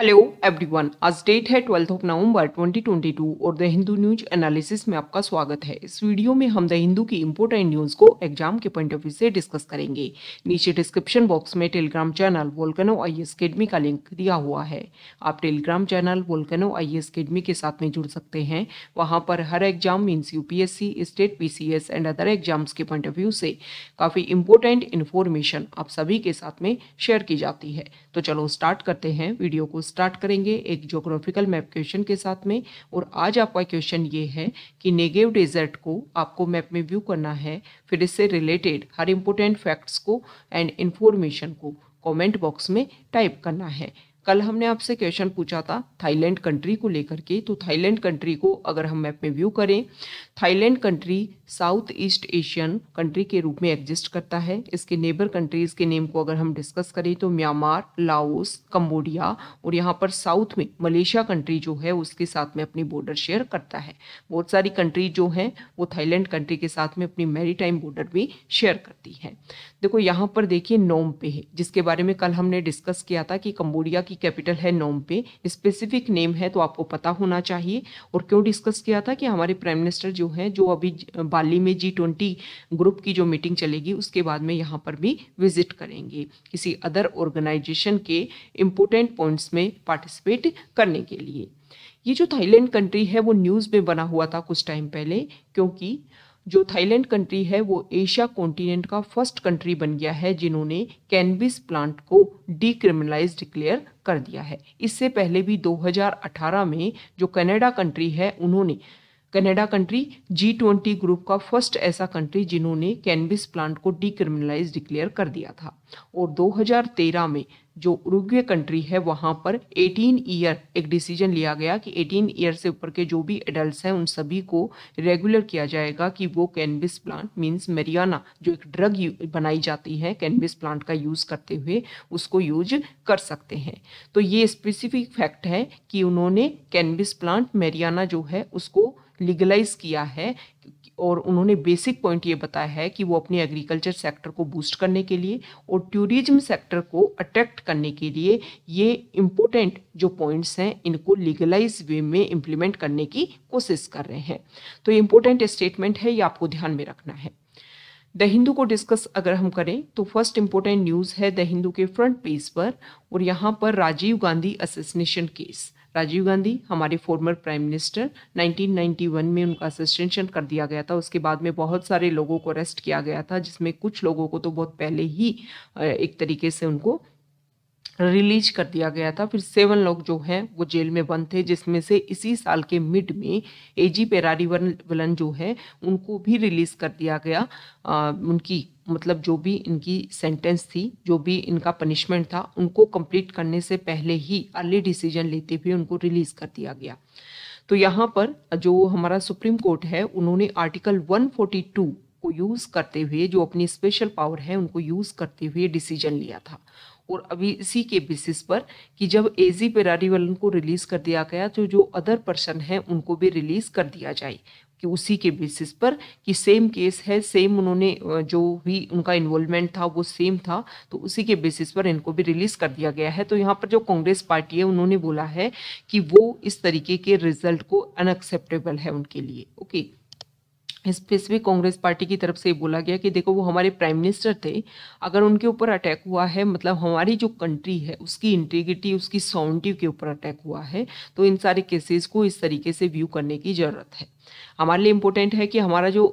Hello everyone आज date है twelfth of November 2022 और द हिंदू न्यूज एनालिसिस में आपका स्वागत है इस वीडियो में हम द हिंदू की इम्पोर्टेंट न्यूज को एग्जाम के पॉइंट ऑफ व्यू से डिस्कस करेंगे नीचे डिस्क्रिप्शन बॉक्स में Telegram channel volcano I S academy का लिंक दिया हुआ है आप Telegram channel volcano I S academy के साथ में जुड़ सकते हैं वहाँ पर हर exam means U P S C state P C S and other exams के पॉइंट ऑफ व्यू से काफ़ी इम्पोर्टेंट इन्फॉर्मेशन आप सभी के साथ में शेयर की जाती है तो चलो स्टार्ट करते हैं वीडियो को स्टार्ट करेंगे एक जोग्राफिकल मैप क्वेश्चन के साथ में और आज आपका क्वेश्चन ये है कि नेगेव डेजर्ट को आपको मैप में व्यू करना है फिर इससे रिलेटेड हर इम्पोर्टेंट फैक्ट्स को एंड इन्फॉर्मेशन को कमेंट बॉक्स में टाइप करना है कल हमने आपसे क्वेश्चन पूछा था थाईलैंड कंट्री को लेकर के तो थाईलैंड कंट्री को अगर हम मैप में व्यू करें Thailand country south east Asian country के रूप में एग्जिस्ट करता है इसके नेबर कंट्रीज़ के नेम को अगर हम डिस्कस करें तो म्यांमार लाओस कम्बोडिया और यहाँ पर साउथ में मलेशिया कंट्री जो है उसके साथ में अपनी बॉर्डर शेयर करता है बहुत सारी कंट्री जो हैं वो थाईलैंड कंट्री के साथ में अपनी मेरी बॉर्डर भी शेयर करती है देखो यहाँ पर देखिए नोम पे है जिसके बारे में कल हमने डिस्कस किया था कि कम्बोडिया की कैपिटल है नोम पे स्पेसिफिक नेम है तो आपको पता होना चाहिए और क्यों डिस्कस किया था कि हमारे प्राइम मिनिस्टर जो हैं जो अभी बाली में जी ट्वेंटी ग्रुप की जो मीटिंग चलेगी उसके बाद में यहाँ पर भी विजिट करेंगे किसी अदर ऑर्गेनाइजेशन के इम्पोर्टेंट पॉइंट्स में पार्टिसिपेट करने के लिए ये जो थाईलैंड कंट्री है वो न्यूज़ में बना हुआ था कुछ टाइम पहले क्योंकि जो थाईलैंड कंट्री है वो एशिया कॉन्टिनेंट का फर्स्ट कंट्री बन गया है जिन्होंने कैनबिस प्लांट को डिक्रिमिनलाइज डिक्लेयर कर दिया है इससे पहले भी 2018 में जो कनाडा कंट्री है उन्होंने Canada country G twenty group का फर्स्ट ऐसा कंट्री जिन्होंने कैनबिस प्लांट को डिक्रिमिनलाइज डिक्लेयर कर दिया था और 2013 में जो उरुग्वे कंट्री है वहाँ पर 18 ईयर एक डिसीजन लिया गया कि 18 ईयर से ऊपर के जो भी एडल्ट हैं उन सभी को रेगुलर किया जाएगा कि वो कैनबिस प्लांट मीन्स मेरियाना जो एक ड्रग बनाई जाती है कैनबिस प्लांट का यूज़ करते हुए उसको यूज कर सकते हैं तो ये स्पेसिफिक फैक्ट है कि उन्होंने कैनबिस प्लांट मेरियाना जो है उसको लीगलाइज किया है और उन्होंने बेसिक पॉइंट ये बताया है कि वो अपने एग्रीकल्चर सेक्टर को बूस्ट करने के लिए और टूरिज्म सेक्टर को अट्रैक्ट करने के लिए ये इम्पोर्टेंट जो पॉइंट्स हैं इनको लीगलाइज वे में इम्प्लीमेंट करने की कोशिश कर रहे हैं तो ये इम्पोर्टेंट स्टेटमेंट है ये आपको ध्यान में रखना है द हिंदू को डिस्कस अगर हम करें तो फर्स्ट इम्पोर्टेंट न्यूज़ है द हिंदू के फ्रंट पेज पर और यहाँ पर राजीव गांधी असेसिनेशन केस राजीव गांधी हमारे फॉर्मर प्राइम मिनिस्टर 1991 में उनका सस्पेंशन कर दिया गया था उसके बाद में बहुत सारे लोगों को अरेस्ट किया गया था जिसमें कुछ लोगों को तो बहुत पहले ही एक तरीके से उनको रिलीज कर दिया गया था फिर सेवन लोग जो हैं वो जेल में बंद थे जिसमें से इसी साल के मिड में एजी पेरारी वलन जो है उनको भी रिलीज कर दिया गया आ, उनकी मतलब जो भी इनकी सेंटेंस थी जो भी इनका पनिशमेंट था उनको कंप्लीट करने से पहले ही अर्ली डिसीजन लेते हुए उनको रिलीज कर दिया गया तो यहाँ पर जो हमारा सुप्रीम कोर्ट है उन्होंने आर्टिकल 142 को यूज़ करते हुए जो अपनी स्पेशल पावर है उनको यूज़ करते हुए डिसीजन लिया था और अभी इसी के बेसिस पर कि जब एजी पेरारी वालन को रिलीज़ कर दिया गया तो जो अदर पर्सन हैं उनको भी रिलीज़ कर दिया जाए कि उसी के बेसिस पर कि सेम केस है सेम उन्होंने जो भी उनका इन्वॉल्वमेंट था वो सेम था तो उसी के बेसिस पर इनको भी रिलीज़ कर दिया गया है तो यहाँ पर जो कांग्रेस पार्टी है उन्होंने बोला है कि वो इस तरीके के रिजल्ट को अनएक्सेप्टेबल है उनके लिए ओके स्पेसिफिक कांग्रेस पार्टी की तरफ से बोला गया कि देखो वो हमारे प्राइम मिनिस्टर थे अगर उनके ऊपर अटैक हुआ है मतलब हमारी जो कंट्री है उसकी इंटीग्रिटी उसकी सॉन्टी के ऊपर अटैक हुआ है तो इन सारे केसेस को इस तरीके से व्यू करने की ज़रूरत है हमारे लिए इम्पोर्टेंट है कि हमारा जो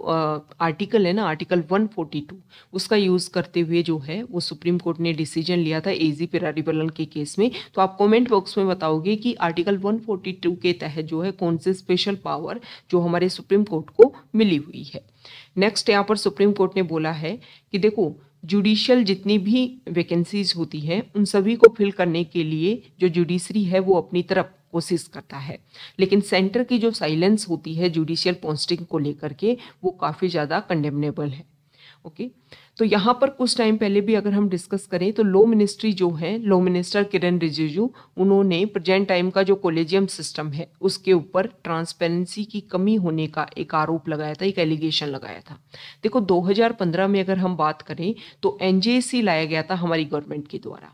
आर्टिकल है ना आर्टिकल 142 उसका यूज़ करते हुए जो है वो सुप्रीम कोर्ट ने डिसीजन लिया था ए जी पेराडिबलन के केस में तो आप कमेंट बॉक्स में बताओगे कि आर्टिकल 142 के तहत जो है कौन से स्पेशल पावर जो हमारे सुप्रीम कोर्ट को मिली हुई है नेक्स्ट यहाँ पर सुप्रीम कोर्ट ने बोला है कि देखो जुडिशियल जितनी भी वैकेंसीज होती हैं उन सभी को फिल करने के लिए जो जुडिशरी है वो अपनी तरफ कोशिश करता है लेकिन सेंटर की जो साइलेंस होती है जुडिशियल पोस्टिंग को लेकर के वो काफ़ी ज़्यादा कंडेमनेबल है ओके तो यहाँ पर कुछ टाइम पहले भी अगर हम डिस्कस करें तो लो मिनिस्ट्री जो है लो मिनिस्टर किरण रिजिजू उन्होंने प्रजेंट टाइम का जो कोलेजियम सिस्टम है उसके ऊपर ट्रांसपेरेंसी की कमी होने का एक आरोप लगाया था एक एलिगेशन लगाया था देखो 2015 में अगर हम बात करें तो एन लाया गया था हमारी गवर्नमेंट के द्वारा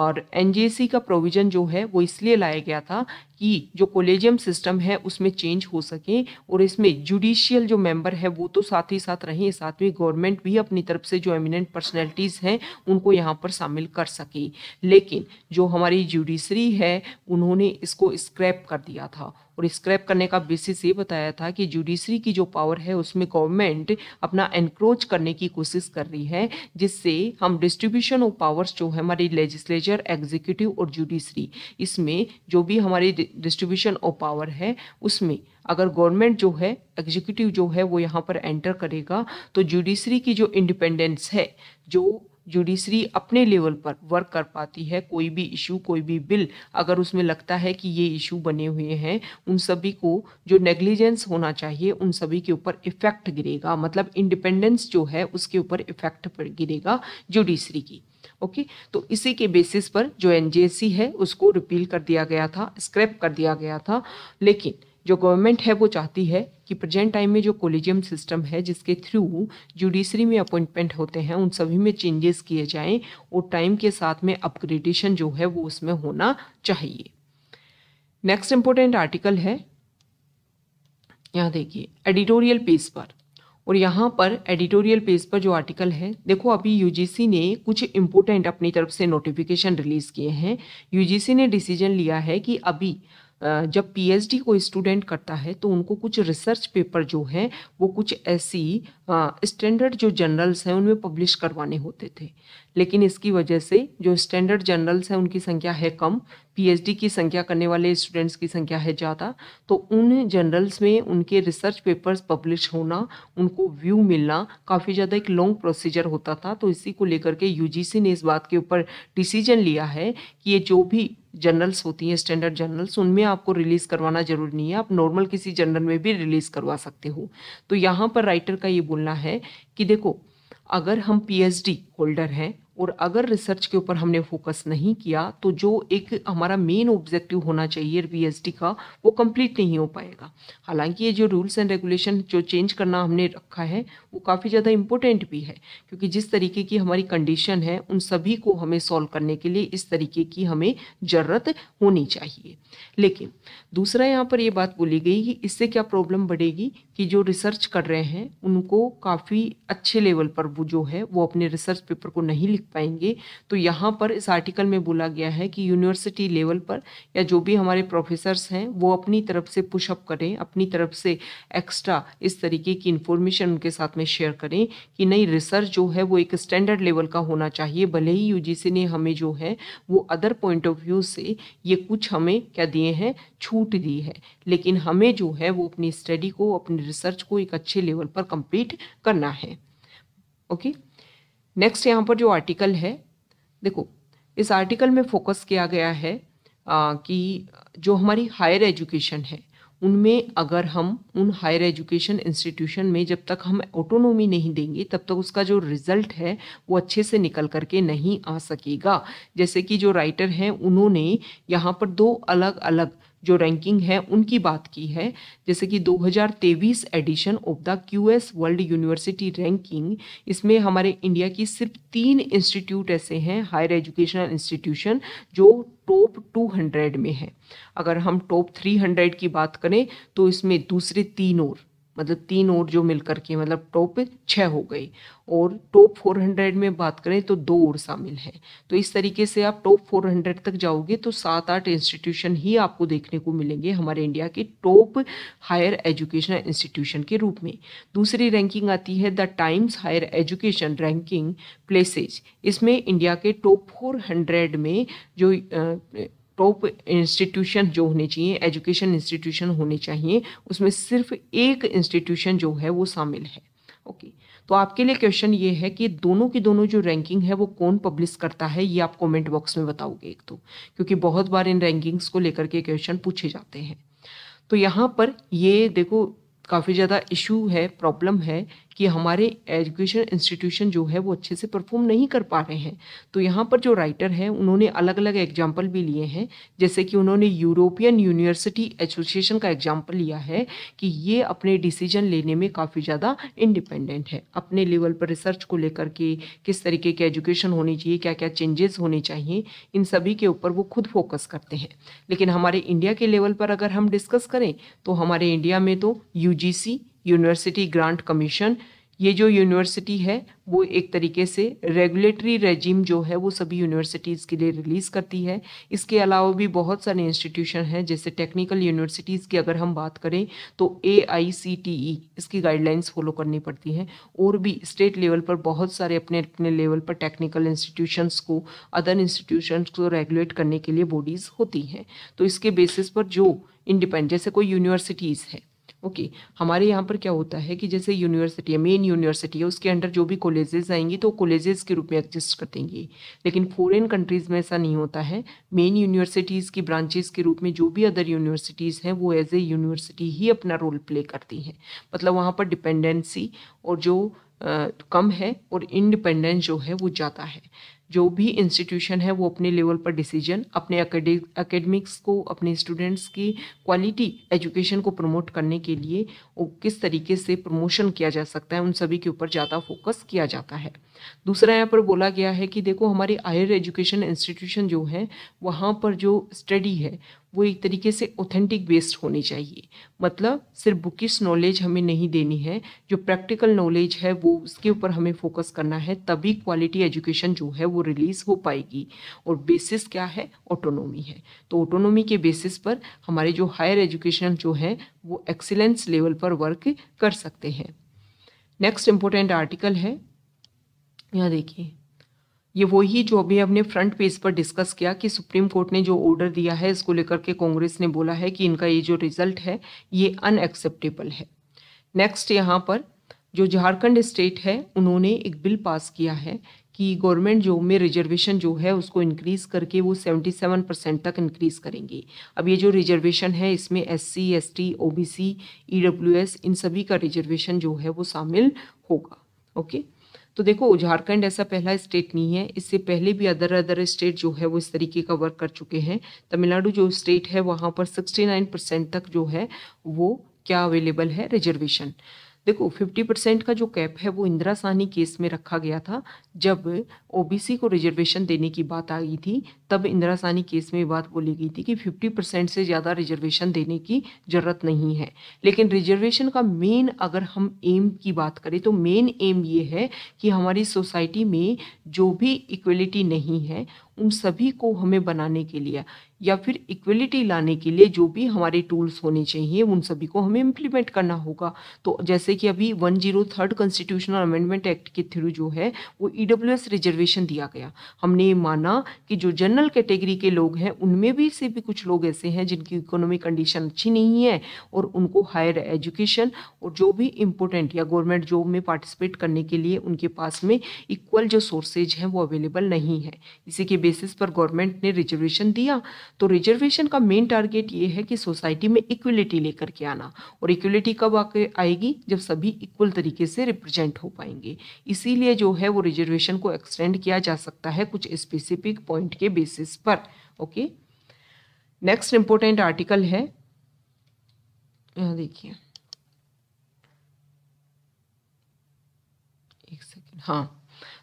और एन का प्रोविज़न जो है वो इसलिए लाया गया था कि जो कोलेजियम सिस्टम है उसमें चेंज हो सके और इसमें जुडिशियल जो मेंबर है वो तो साथ ही साथ रहें साथ में गवर्नमेंट भी अपनी तरफ से जो एमिनेंट पर्सनैलिटीज़ हैं उनको यहाँ पर शामिल कर सके लेकिन जो हमारी जुडिशरी है उन्होंने इसको स्क्रैप कर दिया था और स्क्रैप करने का बेसिस ये बताया था कि जुडिशरी की जो पावर है उसमें गवर्नमेंट अपना एनक्रोच करने की कोशिश कर रही है जिससे हम डिस्ट्रीब्यूशन ऑफ पावर्स जो है हमारी लेजिस्लेचर एग्जीक्यूटिव और जुडिशरी इसमें जो भी हमारी डिस्ट्रीब्यूशन ऑफ पावर है उसमें अगर गवर्नमेंट जो है एग्जीक्यूटिव जो है वो यहाँ पर एंटर करेगा तो जुडिशरी की जो इंडिपेंडेंस है जो जुडिशरी अपने लेवल पर वर्क कर पाती है कोई भी इशू कोई भी बिल अगर उसमें लगता है कि ये इशू बने हुए हैं उन सभी को जो नेग्लिजेंस होना चाहिए उन सभी के ऊपर इफेक्ट गिरेगा मतलब इंडिपेंडेंस जो है उसके ऊपर इफेक्ट पर गिरेगा जुडिशरी की ओके okay? तो इसी के बेसिस पर जो एनजेसी है उसको रिपील कर दिया गया था स्क्रैप कर दिया गया था लेकिन जो गवर्नमेंट है वो चाहती है कि प्रेजेंट टाइम में जो कोलिजियम सिस्टम है जिसके थ्रू जुडिशरी में अपॉइंटमेंट होते हैं उन सभी में चेंजेस किए जाएं और टाइम के साथ में अपग्रेडेशन जो है वो उसमें होना चाहिए नेक्स्ट इंपॉर्टेंट आर्टिकल है यहाँ देखिए एडिटोरियल पेज पर और यहाँ पर एडिटोरियल पेज पर जो आर्टिकल है देखो अभी यूजीसी ने कुछ इम्पोर्टेंट अपनी तरफ से नोटिफिकेशन रिलीज़ किए हैं यूजीसी ने डिसीजन लिया है कि अभी जब पीएचडी कोई स्टूडेंट करता है तो उनको कुछ रिसर्च पेपर जो हैं वो कुछ ऐसी स्टैंडर्ड जो जर्नल्स हैं उनमें पब्लिश करवाने होते थे लेकिन इसकी वजह से जो स्टैंडर्ड जर्नल्स हैं उनकी संख्या है कम पीएचडी की संख्या करने वाले स्टूडेंट्स की संख्या है ज़्यादा तो उन जर्नल्स में उनके रिसर्च पेपर्स पब्लिश होना उनको व्यू मिलना काफ़ी ज़्यादा एक लॉन्ग प्रोसीजर होता था तो इसी को लेकर के यूजीसी ने इस बात के ऊपर डिसीजन लिया है कि ये जो भी जर्नल्स होती हैं स्टैंडर्ड जर्नल्स उनमें आपको रिलीज़ करवाना ज़रूरी नहीं है आप नॉर्मल किसी जर्नल में भी रिलीज़ करवा सकते हो तो यहाँ पर राइटर का ये बोलना है कि देखो अगर हम पीएचडी होल्डर हैं और अगर रिसर्च के ऊपर हमने फोकस नहीं किया तो जो एक हमारा मेन ऑब्जेक्टिव होना चाहिए वीएसडी का वो कंप्लीट नहीं हो पाएगा हालांकि ये जो रूल्स एंड रेगुलेशन जो चेंज करना हमने रखा है वो काफ़ी ज़्यादा इम्पोर्टेंट भी है क्योंकि जिस तरीके की हमारी कंडीशन है उन सभी को हमें सॉल्व करने के लिए इस तरीके की हमें ज़रूरत होनी चाहिए लेकिन दूसरा यहाँ पर ये बात बोली गई कि इससे क्या प्रॉब्लम बढ़ेगी कि जो रिसर्च कर रहे हैं उनको काफ़ी अच्छे लेवल पर वो जो है वो अपने रिसर्च पेपर को नहीं लिख सीख पाएंगे तो यहाँ पर इस आर्टिकल में बोला गया है कि यूनिवर्सिटी लेवल पर या जो भी हमारे प्रोफेसर्स हैं वो अपनी तरफ से पुशअप करें अपनी तरफ से एक्स्ट्रा इस तरीके की इन्फॉर्मेशन उनके साथ में शेयर करें कि नहीं रिसर्च जो है वो एक स्टैंडर्ड लेवल का होना चाहिए भले ही यूजीसी ने हमें जो है वो अदर पॉइंट ऑफ व्यू से ये कुछ हमें क्या दिए हैं छूट दी है लेकिन हमें जो है वो अपनी स्टडी को अपनी रिसर्च को एक अच्छे लेवल पर कंप्लीट करना है ओके okay? नेक्स्ट यहाँ पर जो आर्टिकल है देखो इस आर्टिकल में फोकस किया गया है आ, कि जो हमारी हायर एजुकेशन है उनमें अगर हम उन हायर एजुकेशन इंस्टीट्यूशन में जब तक हम ऑटोनोमी नहीं देंगे तब तक उसका जो रिज़ल्ट है वो अच्छे से निकल करके नहीं आ सकेगा जैसे कि जो राइटर हैं उन्होंने यहाँ पर दो अलग अलग जो रैंकिंग है उनकी बात की है जैसे कि 2023 edition of the QS world university ranking इसमें हमारे इंडिया की सिर्फ तीन इंस्टीट्यूट ऐसे हैं हायर एजुकेशनल इंस्टीट्यूशन जो टॉप 200 में है अगर हम टॉप 300 की बात करें तो इसमें दूसरे तीन और मतलब तीन और जो मिलकर के मतलब टॉप छः हो गई और टॉप 400 में बात करें तो दो और शामिल हैं तो इस तरीके से आप टॉप 400 तक जाओगे तो सात आठ इंस्टीट्यूशन ही आपको देखने को मिलेंगे हमारे इंडिया के टॉप हायर एजुकेशनल इंस्टीट्यूशन के रूप में दूसरी रैंकिंग आती है the Times higher education ranking places इसमें इंडिया के टॉप फोर में जो टॉप इंस्टीट्यूशन जो होने चाहिए एजुकेशन इंस्टीट्यूशन होने चाहिए उसमें सिर्फ एक इंस्टीट्यूशन जो है वो शामिल है ओके okay. तो आपके लिए क्वेश्चन ये है कि दोनों की दोनों जो रैंकिंग है वो कौन पब्लिश करता है ये आप कमेंट बॉक्स में बताओगे एक तो क्योंकि बहुत बार इन रैंकिंग्स को लेकर के क्वेश्चन पूछे जाते हैं तो यहाँ पर ये देखो काफ़ी ज़्यादा इशू है प्रॉब्लम है कि हमारे एजुकेशन इंस्टीट्यूशन जो है वो अच्छे से परफॉर्म नहीं कर पा रहे हैं तो यहाँ पर जो राइटर हैं उन्होंने अलग अलग एग्जाम्पल भी लिए हैं जैसे कि उन्होंने यूरोपियन यूनिवर्सिटी एसोसिएशन का एग्जाम्पल लिया है कि ये अपने डिसीजन लेने में काफ़ी ज़्यादा इंडिपेंडेंट है अपने लेवल पर रिसर्च को लेकर के किस तरीके की एजुकेशन होनी चाहिए क्या क्या चेंजेस होने चाहिए इन सभी के ऊपर वो खुद फोकस करते हैं लेकिन हमारे इंडिया के लेवल पर अगर हम डिस्कस करें तो हमारे इंडिया में तो यू यूनिवर्सिटी ग्रांट कमीशन ये जो यूनिवर्सिटी है वो एक तरीके से रेगुलेटरी रेजिम जो है वो सभी यूनिवर्सिटीज़ के लिए रिलीज़ करती है इसके अलावा भी बहुत सारे इंस्टीट्यूशन हैं जैसे टेक्निकल यूनिवर्सिटीज़ की अगर हम बात करें तो ए आई सी टी ई इसकी गाइडलाइंस फॉलो करनी पड़ती हैं और भी स्टेट लेवल पर बहुत सारे अपने अपने लेवल पर टेक्निकल इंस्टीट्यूशनस को अदर इंस्टीट्यूशन को रेगुलेट करने के लिए बॉडीज़ होती हैं तो इसके बेसिस पर जो इंडिपेंडेंट जैसे कोई यूनिवर्सिटीज़ है ओके okay. हमारे यहाँ पर क्या होता है कि जैसे यूनिवर्सिटी है मेन यूनिवर्सिटी है उसके अंडर जो भी कॉलेजेस आएंगी तो कॉलेजेस के रूप में एग्जिस्ट कर देंगी लेकिन फॉरेन कंट्रीज़ में ऐसा नहीं होता है मेन यूनिवर्सिटीज़ की ब्रांचेज़ के रूप में जो भी अदर यूनिवर्सिटीज़ हैं वो एज ए यूनिवर्सिटी ही अपना रोल प्ले करती हैं मतलब वहाँ पर डिपेंडेंसी और जो कम है और इंडिपेंडेंस जो है वो ज़्यादा है जो भी इंस्टीट्यूशन है वो अपने लेवल पर डिसीजन अपने एकेडमिक्स को अपने स्टूडेंट्स की क्वालिटी एजुकेशन को प्रमोट करने के लिए वो किस तरीके से प्रमोशन किया जा सकता है उन सभी के ऊपर ज़्यादा फोकस किया जाता है दूसरा यहाँ पर बोला गया है कि देखो हमारे हायर एजुकेशन इंस्टीट्यूशन जो हैं वहाँ पर जो स्टडी है वो एक तरीके से ऑथेंटिक बेस्ड होनी चाहिए मतलब सिर्फ बुकिश नॉलेज हमें नहीं देनी है जो प्रैक्टिकल नॉलेज है वो उसके ऊपर हमें फोकस करना है तभी क्वालिटी एजुकेशन जो है वो रिलीज़ हो पाएगी और बेसिस क्या है ऑटोनोमी है तो ऑटोनोमी के बेसिस पर हमारे जो हायर एजुकेशन जो है वो एक्सीलेंस लेवल पर वर्क कर सकते हैं नेक्स्ट इम्पोर्टेंट आर्टिकल है यहाँ देखिए ये वही जो अभी हमने फ्रंट पेज पर डिस्कस किया कि सुप्रीम कोर्ट ने जो ऑर्डर दिया है इसको लेकर के कांग्रेस ने बोला है कि इनका ये जो रिजल्ट है ये अनएक्सेप्टेबल है नेक्स्ट यहाँ पर जो झारखंड स्टेट है उन्होंने एक बिल पास किया है कि गवर्नमेंट जॉब में रिजर्वेशन जो है उसको इंक्रीज़ करके वो 77 परसेंट तक इंक्रीज़ करेंगे अब ये जो रिजर्वेशन है इसमें S C S T O B C E W S इन सभी का रिजर्वेशन जो है वो शामिल होगा ओके okay? तो देखो झारखंड ऐसा पहला स्टेट नहीं है इससे पहले भी अदर अदर स्टेट जो है वो इस तरीके का वर्क कर चुके हैं तमिलनाडु जो स्टेट है वहाँ पर सिक्सटी नाइन परसेंट तक जो है वो क्या अवेलेबल है रिजर्वेशन देखो 50 परसेंट का जो कैप है वो इंदिरा सानी केस में रखा गया था जब ओबीसी को रिजर्वेशन देने की बात आई थी तब इंदिरा साहनी केस में बात बोली गई थी कि 50 परसेंट से ज़्यादा रिजर्वेशन देने की ज़रूरत नहीं है लेकिन रिजर्वेशन का मेन अगर हम एम की बात करें तो मेन एम ये है कि हमारी सोसाइटी में जो भी इक्वलिटी नहीं है उन सभी को हमें बनाने के लिए या फिर इक्वलिटी लाने के लिए जो भी हमारे टूल्स होने चाहिए उन सभी को हमें इम्प्लीमेंट करना होगा तो जैसे कि अभी one zero third constitutional amendment act के थ्रू जो है वो ई डब्ल्यू एस रिजर्वेशन दिया गया हमने ये माना कि जो जनरल कैटेगरी के लोग हैं उनमें भी से भी कुछ लोग ऐसे हैं जिनकी इकोनॉमिक कंडीशन अच्छी नहीं है और उनको हायर एजुकेशन और जो भी इम्पोर्टेंट या गवर्नमेंट जॉब में पार्टिसिपेट करने के लिए उनके पास में इक्वल जो सोर्सेज हैं वो अवेलेबल नहीं है इसी के बेसिस पर गवर्नमेंट ने रिजर्वेशन दिया तो रिजर्वेशन का मेन टारगेट ये है कि सोसाइटी में इक्वलिटी लेकर के आना और इक्वलिटी कब आके आएगी जब सभी इक्वल तरीके से रिप्रेजेंट हो पाएंगे इसीलिए जो है वो रिजर्वेशन को एक्सटेंड किया जा सकता है कुछ स्पेसिफिक पॉइंट के बेसिस पर ओके नेक्स्ट इंपॉर्टेंट आर्टिकल है यहाँ देखिए एक सेकेंड हाँ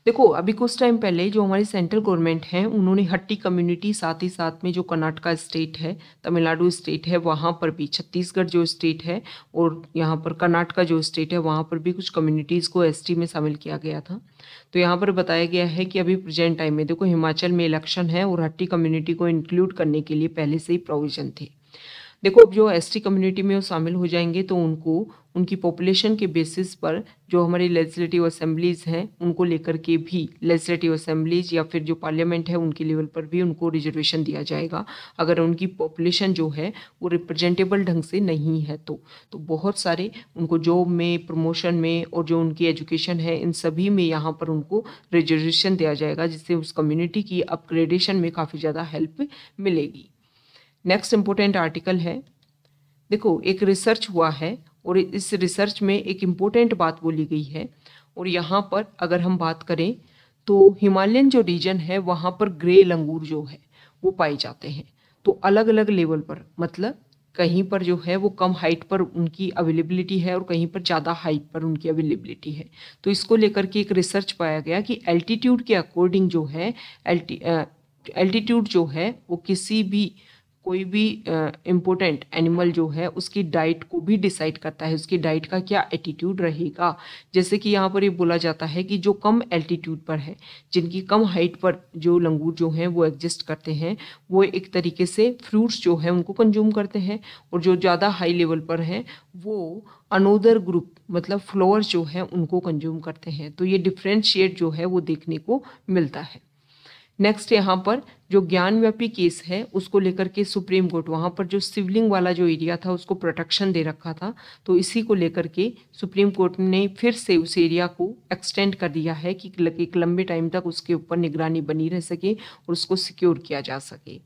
देखो अभी कुछ टाइम पहले जो हमारी सेंट्रल गवर्नमेंट है उन्होंने हट्टी कम्युनिटी साथ ही साथ में जो कर्नाटका स्टेट है तमिलनाडु स्टेट है वहाँ पर भी छत्तीसगढ़ जो स्टेट है और यहाँ पर कर्नाटका जो स्टेट है वहाँ पर भी कुछ कम्युनिटीज़ को एस में शामिल किया गया था तो यहाँ पर बताया गया है कि अभी प्रेजेंट टाइम में देखो हिमाचल में इलेक्शन है और हट्टी कम्युनिटी को इंक्लूड करने के लिए पहले से ही प्रोविजन थे देखो जो एसटी कम्युनिटी में शामिल हो जाएंगे तो उनको उनकी पॉपुलेशन के बेसिस पर जो हमारी लेजिस्लेटिव असेंबलीज हैं उनको लेकर के भी लेजिस्लेटिव असेंबलीज या फिर जो पार्लियामेंट है उनके लेवल पर भी उनको रिजर्वेशन दिया जाएगा अगर उनकी पॉपुलेशन जो है वो रिप्रेजेंटेबल ढंग से नहीं है तो तो बहुत सारे उनको जॉब में प्रमोशन में और जो उनकी एजुकेशन है इन सभी में यहाँ पर उनको रिजर्वेशन दिया जाएगा जिससे उस कम्युनिटी की अपग्रेडेशन में काफ़ी ज़्यादा हेल्प मिलेगी नेक्स्ट इम्पोर्टेंट आर्टिकल है देखो एक रिसर्च हुआ है और इस रिसर्च में एक इम्पोर्टेंट बात बोली गई है और यहाँ पर अगर हम बात करें तो हिमालयन जो रीजन है वहाँ पर ग्रे लंगूर जो है वो पाए जाते हैं तो अलग अलग लेवल पर मतलब कहीं पर जो है वो कम हाइट पर उनकी अवेलेबिलिटी है और कहीं पर ज़्यादा हाइट पर उनकी अवेलेबिलिटी है तो इसको लेकर के एक रिसर्च पाया गया कि एल्टीट्यूड के अकॉर्डिंग जो है एल्टीट्यूड जो है वो किसी भी कोई भी इम्पोर्टेंट एनिमल जो है उसकी डाइट को भी डिसाइड करता है उसकी डाइट का क्या एटीट्यूड रहेगा जैसे कि यहाँ पर ये बोला जाता है कि जो कम एल्टीट्यूड पर है जिनकी कम हाइट पर जो लंगूर जो हैं वो एग्जिस्ट करते हैं वो एक तरीके से फ्रूट्स जो है उनको कंज्यूम करते हैं और जो ज़्यादा हाई लेवल पर हैं वो अनोदर ग्रुप मतलब फ्लोअर्स जो है उनको कंज्यूम करते हैं तो ये डिफ्रेंशिएट जो है वो देखने को मिलता है नेक्स्ट यहाँ पर जो ज्ञानव्यापी केस है उसको लेकर के सुप्रीम कोर्ट वहाँ पर जो सिविलिंग वाला जो एरिया था उसको प्रोटेक्शन दे रखा था तो इसी को लेकर के सुप्रीम कोर्ट ने फिर से उस एरिया को एक्सटेंड कर दिया है कि एक लंबे टाइम तक उसके ऊपर निगरानी बनी रह सके और उसको सिक्योर किया जा सके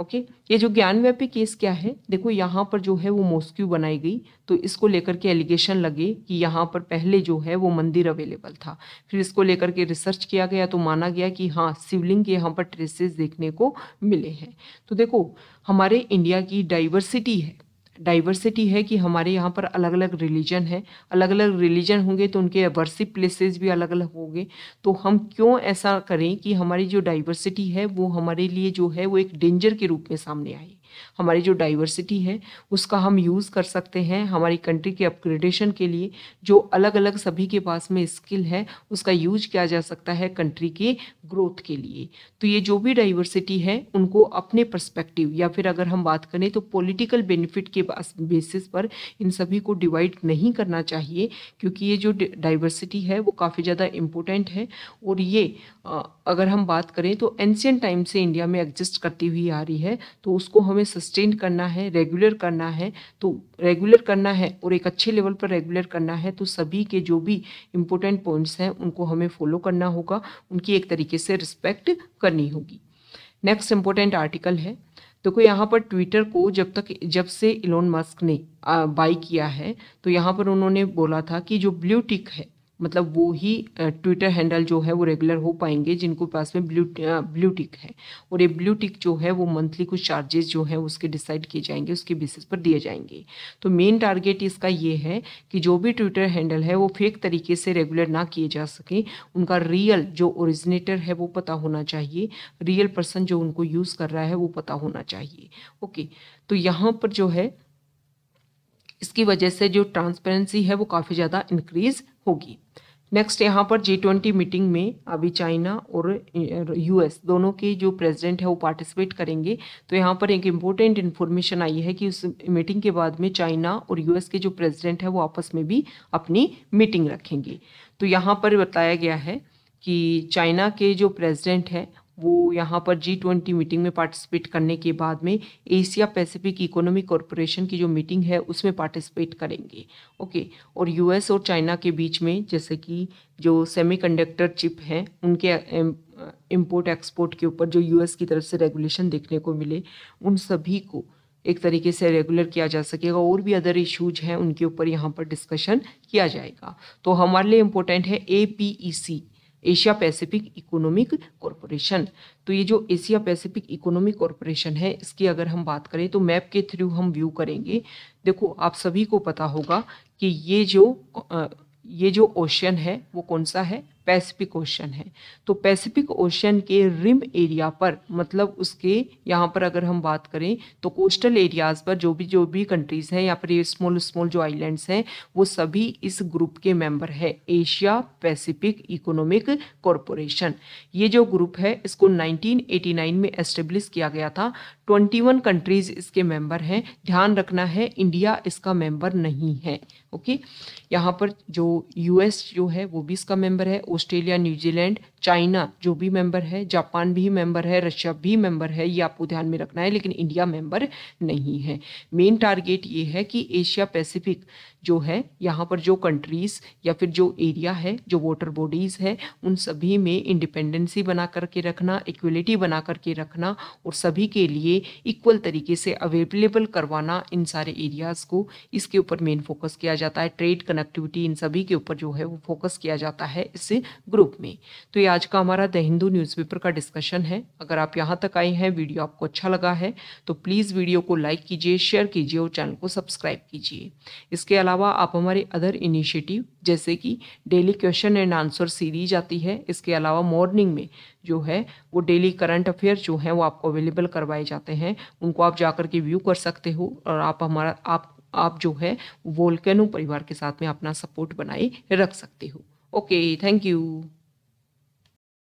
ओके ये जो ज्ञानव्यापी केस क्या है देखो यहाँ पर जो है वो मोस्क्यू बनाई गई तो इसको लेकर के एलिगेशन लगे कि यहाँ पर पहले जो है वो मंदिर अवेलेबल था फिर इसको लेकर के रिसर्च किया गया तो माना गया कि हाँ शिवलिंग के यहाँ पर ट्रेसेस देखने को मिले हैं तो देखो हमारे इंडिया की डाइवर्सिटी है डाइवर्सिटी है कि हमारे यहाँ पर अलग अलग रिलीजन है अलग अलग रिलीजन होंगे तो उनके वर्सिप प्लेसेस भी अलग अलग होंगे तो हम क्यों ऐसा करें कि हमारी जो डाइवर्सिटी है वो हमारे लिए जो है वो एक डेंजर के रूप में सामने आए हमारी जो डाइवर्सिटी है उसका हम यूज़ कर सकते हैं हमारी कंट्री के अपग्रेडेशन के लिए जो अलग अलग सभी के पास में स्किल है उसका यूज किया जा सकता है कंट्री के ग्रोथ के लिए तो ये जो भी डाइवर्सिटी है उनको अपने पर्सपेक्टिव या फिर अगर हम बात करें तो पॉलिटिकल बेनिफिट के बेसिस पर इन सभी को डिवाइड नहीं करना चाहिए क्योंकि ये जो डाइवर्सिटी है वो काफ़ी ज़्यादा इम्पोर्टेंट है और ये अगर हम बात करें तो एंशियन टाइम से इंडिया में एग्जिस्ट करती हुई आ रही है तो उसको हमें हमें सस्टेन करना है रेगुलर करना है तो रेगुलर करना है और एक अच्छे लेवल पर रेगुलर करना है तो सभी के जो भी इम्पोर्टेंट पॉइंट्स हैं उनको हमें फॉलो करना होगा उनकी एक तरीके से रिस्पेक्ट करनी होगी नेक्स्ट इम्पोर्टेंट आर्टिकल है देखो तो यहाँ पर ट्विटर को जब तक जब से इलोन मस्क ने बाई किया है तो यहाँ पर उन्होंने बोला था कि जो ब्लू टिक है मतलब वो ही ट्विटर हैंडल जो है वो रेगुलर हो पाएंगे जिनको पास में ब्लू ब्लू टिक है और ये ब्लू टिक जो है वो मंथली कुछ चार्जेस जो है उसके डिसाइड किए जाएंगे उसके बेसिस पर दिए जाएंगे तो मेन टारगेट इसका ये है कि जो भी ट्विटर हैंडल है वो फेक तरीके से रेगुलर ना किए जा सके उनका रियल जो ओरिजिनेटर है वो पता होना चाहिए रियल पर्सन जो उनको यूज़ कर रहा है वो पता होना चाहिए ओके तो यहाँ पर जो है इसकी वजह से जो ट्रांसपेरेंसी है वो काफ़ी ज़्यादा इंक्रीज़ होगी नेक्स्ट यहाँ पर जी ट्वेंटी मीटिंग में अभी चाइना और यूएस दोनों के जो प्रेसिडेंट है वो पार्टिसिपेट करेंगे तो यहाँ पर एक इम्पोर्टेंट इन्फॉर्मेशन आई है कि उस मीटिंग के बाद में चाइना और यूएस के जो प्रेसिडेंट है वो आपस में भी अपनी मीटिंग रखेंगे तो यहाँ पर बताया गया है कि चाइना के जो प्रेसिडेंट है वो यहाँ पर जी ट्वेंटी मीटिंग में पार्टिसिपेट करने के बाद में एशिया पैसिफिक इकोनॉमिक कॉरपोरेशन की जो मीटिंग है उसमें पार्टिसिपेट करेंगे ओके और यूएस और चाइना के बीच में जैसे कि जो सेमीकंडक्टर चिप हैं उनके इम्पोर्ट एक्सपोर्ट के ऊपर जो यूएस की तरफ से रेगुलेशन देखने को मिले उन सभी को एक तरीके से रेगुलर किया जा सकेगा और भी अदर इश्यूज हैं उनके ऊपर यहाँ पर डिस्कशन किया जाएगा तो हमारे लिए इम्पोर्टेंट है A P E C Asia Pacific economic corporation तो ये जो एशिया पैसिफिक इकोनॉमिक कॉरपोरेशन है इसकी अगर हम बात करें तो मैप के थ्रू हम व्यू करेंगे देखो आप सभी को पता होगा कि ये जो ये जो ओशन है वो कौन सा है पैसिफिक ओशन है तो पैसिफिक ओशन के रिम एरिया पर मतलब उसके यहाँ पर अगर हम बात करें तो कोस्टल एरियाज़ पर जो भी जो भी कंट्रीज़ हैं या फिर ये स्मॉल स्मॉल जो आइलैंड्स हैं वो सभी इस ग्रुप के मेंबर है एशिया पैसिफिक इकोनॉमिक कॉरपोरेशन ये जो ग्रुप है इसको 1989 में एस्टेब्लिश किया गया था 21 कंट्रीज़ इसके मेंबर हैं ध्यान रखना है इंडिया इसका मेंबर नहीं है ओके यहाँ पर जो यूएस जो है वो भी इसका मेंबर है ऑस्ट्रेलिया न्यूजीलैंड चाइना जो भी मेंबर है जापान भी मेंबर है रशिया भी मेंबर है ये आपको ध्यान में रखना है लेकिन इंडिया मेंबर नहीं है मेन टारगेट ये है कि एशिया पैसिफिक जो है यहाँ पर जो कंट्रीज़ या फिर जो एरिया है जो वाटर बॉडीज़ है उन सभी में इंडिपेंडेंसी बना करके रखना इक्वलिटी बना करके रखना और सभी के लिए इक्वल तरीके से अवेलेबल करवाना इन सारे एरियाज़ को इसके ऊपर मेन फोकस किया जाता है ट्रेड कनेक्टिविटी इन सभी के ऊपर जो है वो फोकस किया जाता है इससे ग्रुप में तो ये आज का हमारा द हिंदू न्यूज़पेपर का डिस्कशन है अगर आप यहाँ तक आए हैं वीडियो आपको अच्छा लगा है तो प्लीज़ वीडियो को लाइक कीजिए शेयर कीजिए और चैनल को सब्सक्राइब कीजिए इसके अलावा आप हमारे अदर इनिशिएटिव जैसे कि daily question and answer series आती है इसके अलावा मॉर्निंग में जो है वो डेली करंट अफेयर जो हैं वो आपको अवेलेबल करवाए जाते हैं उनको आप जाकर के व्यू कर सकते हो और आप हमारा आप आप जो है वोल्केनो परिवार के साथ में अपना सपोर्ट बनाए रख सकते हो Okay, thank you.